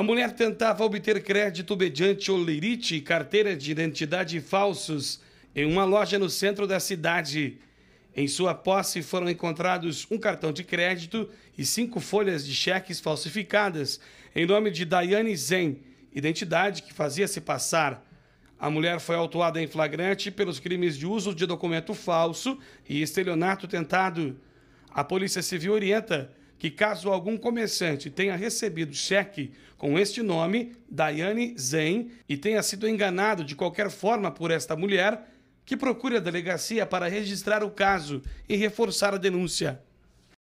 A mulher tentava obter crédito mediante olerite e carteira de identidade falsos em uma loja no centro da cidade. Em sua posse foram encontrados um cartão de crédito e cinco folhas de cheques falsificadas em nome de Daiane Zen, identidade que fazia se passar. A mulher foi autuada em flagrante pelos crimes de uso de documento falso e estelionato tentado. A Polícia Civil orienta que caso algum comerciante tenha recebido cheque com este nome, Daiane Zen, e tenha sido enganado de qualquer forma por esta mulher, que procure a delegacia para registrar o caso e reforçar a denúncia.